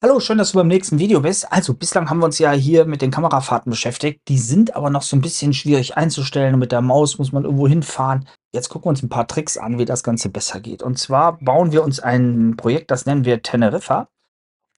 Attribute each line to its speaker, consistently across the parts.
Speaker 1: Hallo, schön, dass du beim nächsten Video bist. Also bislang haben wir uns ja hier mit den Kamerafahrten beschäftigt. Die sind aber noch so ein bisschen schwierig einzustellen mit der Maus muss man irgendwo hinfahren. Jetzt gucken wir uns ein paar Tricks an, wie das Ganze besser geht. Und zwar bauen wir uns ein Projekt, das nennen wir Teneriffa.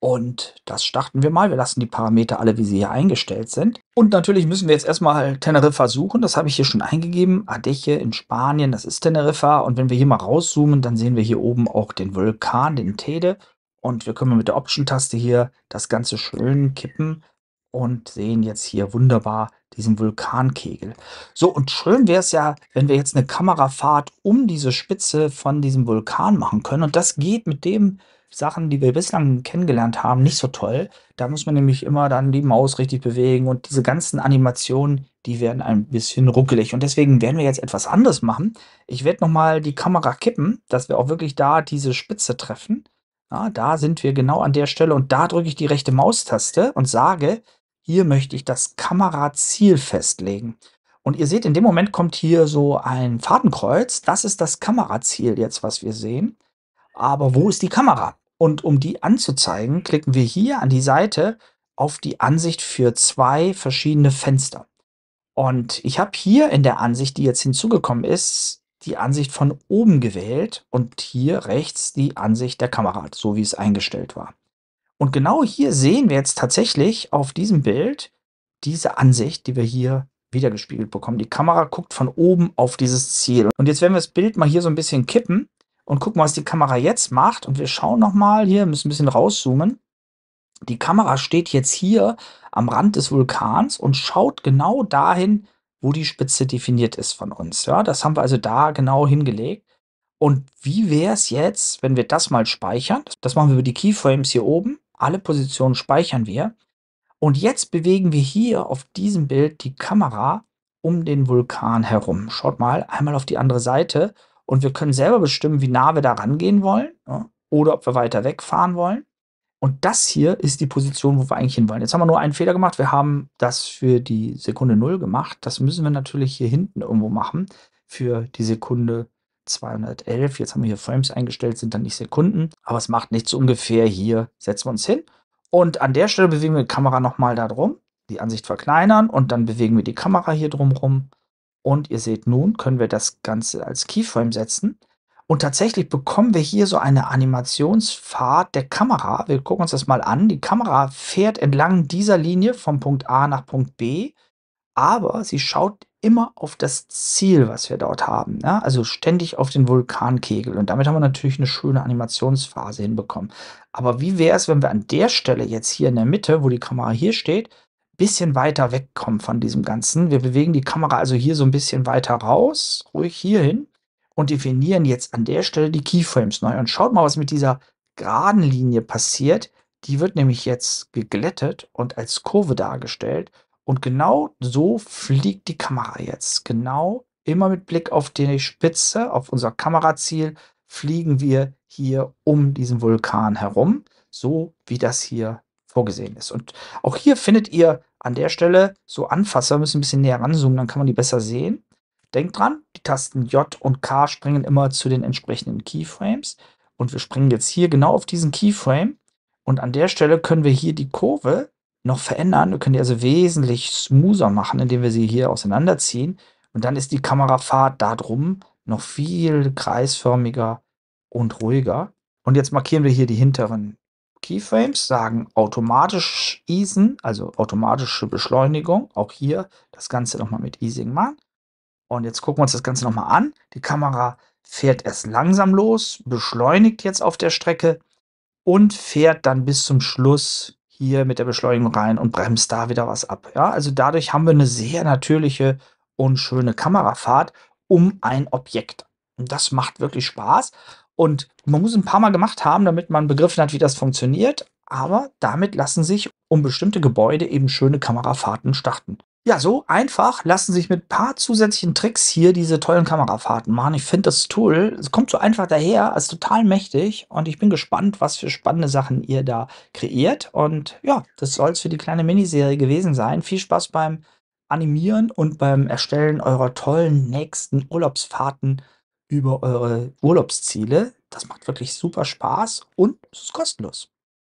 Speaker 1: Und das starten wir mal. Wir lassen die Parameter alle, wie sie hier eingestellt sind. Und natürlich müssen wir jetzt erstmal Teneriffa suchen. Das habe ich hier schon eingegeben. Adeche in Spanien, das ist Teneriffa. Und wenn wir hier mal rauszoomen, dann sehen wir hier oben auch den Vulkan, den Tede. Und wir können mit der Option-Taste hier das Ganze schön kippen und sehen jetzt hier wunderbar diesen Vulkankegel. So, und schön wäre es ja, wenn wir jetzt eine Kamerafahrt um diese Spitze von diesem Vulkan machen können. Und das geht mit den Sachen, die wir bislang kennengelernt haben, nicht so toll. Da muss man nämlich immer dann die Maus richtig bewegen und diese ganzen Animationen, die werden ein bisschen ruckelig. Und deswegen werden wir jetzt etwas anderes machen. Ich werde nochmal die Kamera kippen, dass wir auch wirklich da diese Spitze treffen. Ja, da sind wir genau an der Stelle und da drücke ich die rechte Maustaste und sage, hier möchte ich das Kameraziel festlegen. Und ihr seht, in dem Moment kommt hier so ein Fadenkreuz. Das ist das Kameraziel jetzt, was wir sehen. Aber wo ist die Kamera? Und um die anzuzeigen, klicken wir hier an die Seite auf die Ansicht für zwei verschiedene Fenster. Und ich habe hier in der Ansicht, die jetzt hinzugekommen ist, die Ansicht von oben gewählt und hier rechts die Ansicht der Kamera, so wie es eingestellt war. Und genau hier sehen wir jetzt tatsächlich auf diesem Bild diese Ansicht, die wir hier wiedergespiegelt bekommen. Die Kamera guckt von oben auf dieses Ziel. Und jetzt werden wir das Bild mal hier so ein bisschen kippen und gucken, was die Kamera jetzt macht. Und wir schauen nochmal hier, müssen ein bisschen rauszoomen. Die Kamera steht jetzt hier am Rand des Vulkans und schaut genau dahin, wo die Spitze definiert ist von uns. Ja, das haben wir also da genau hingelegt. Und wie wäre es jetzt, wenn wir das mal speichern? Das machen wir über die Keyframes hier oben. Alle Positionen speichern wir. Und jetzt bewegen wir hier auf diesem Bild die Kamera um den Vulkan herum. Schaut mal einmal auf die andere Seite und wir können selber bestimmen, wie nah wir da rangehen wollen ja, oder ob wir weiter wegfahren wollen. Und das hier ist die Position, wo wir eigentlich hinwollen. Jetzt haben wir nur einen Fehler gemacht. Wir haben das für die Sekunde 0 gemacht. Das müssen wir natürlich hier hinten irgendwo machen. Für die Sekunde 211. Jetzt haben wir hier Frames eingestellt, sind dann nicht Sekunden. Aber es macht nichts. Ungefähr hier setzen wir uns hin. Und an der Stelle bewegen wir die Kamera nochmal da drum. Die Ansicht verkleinern. Und dann bewegen wir die Kamera hier drum Und ihr seht, nun können wir das Ganze als Keyframe setzen. Und tatsächlich bekommen wir hier so eine Animationsfahrt der Kamera. Wir gucken uns das mal an. Die Kamera fährt entlang dieser Linie vom Punkt A nach Punkt B, aber sie schaut immer auf das Ziel, was wir dort haben. Ja? Also ständig auf den Vulkankegel. Und damit haben wir natürlich eine schöne Animationsphase hinbekommen. Aber wie wäre es, wenn wir an der Stelle jetzt hier in der Mitte, wo die Kamera hier steht, bisschen weiter wegkommen von diesem Ganzen? Wir bewegen die Kamera also hier so ein bisschen weiter raus, ruhig hier hin und definieren jetzt an der Stelle die Keyframes neu. Und schaut mal, was mit dieser geraden Linie passiert. Die wird nämlich jetzt geglättet und als Kurve dargestellt. Und genau so fliegt die Kamera jetzt. Genau immer mit Blick auf die Spitze, auf unser Kameraziel, fliegen wir hier um diesen Vulkan herum, so wie das hier vorgesehen ist. Und auch hier findet ihr an der Stelle so Anfasser, müssen ein bisschen näher ranzoomen, dann kann man die besser sehen. Denkt dran, die Tasten J und K springen immer zu den entsprechenden Keyframes. Und wir springen jetzt hier genau auf diesen Keyframe. Und an der Stelle können wir hier die Kurve noch verändern. Wir können die also wesentlich smoother machen, indem wir sie hier auseinanderziehen. Und dann ist die Kamerafahrt darum noch viel kreisförmiger und ruhiger. Und jetzt markieren wir hier die hinteren Keyframes, sagen automatisch Easen, also automatische Beschleunigung. Auch hier das Ganze nochmal mit Easing machen. Und jetzt gucken wir uns das Ganze nochmal an. Die Kamera fährt erst langsam los, beschleunigt jetzt auf der Strecke und fährt dann bis zum Schluss hier mit der Beschleunigung rein und bremst da wieder was ab. Ja, also dadurch haben wir eine sehr natürliche und schöne Kamerafahrt um ein Objekt. Und das macht wirklich Spaß. Und man muss ein paar Mal gemacht haben, damit man begriffen hat, wie das funktioniert. Aber damit lassen sich um bestimmte Gebäude eben schöne Kamerafahrten starten. Ja, so einfach lassen sich mit ein paar zusätzlichen Tricks hier diese tollen Kamerafahrten machen. Ich finde das Tool, es kommt so einfach daher, ist total mächtig und ich bin gespannt, was für spannende Sachen ihr da kreiert. Und ja, das soll es für die kleine Miniserie gewesen sein. Viel Spaß beim Animieren und beim Erstellen eurer tollen nächsten Urlaubsfahrten über eure Urlaubsziele. Das macht wirklich super Spaß und es ist kostenlos.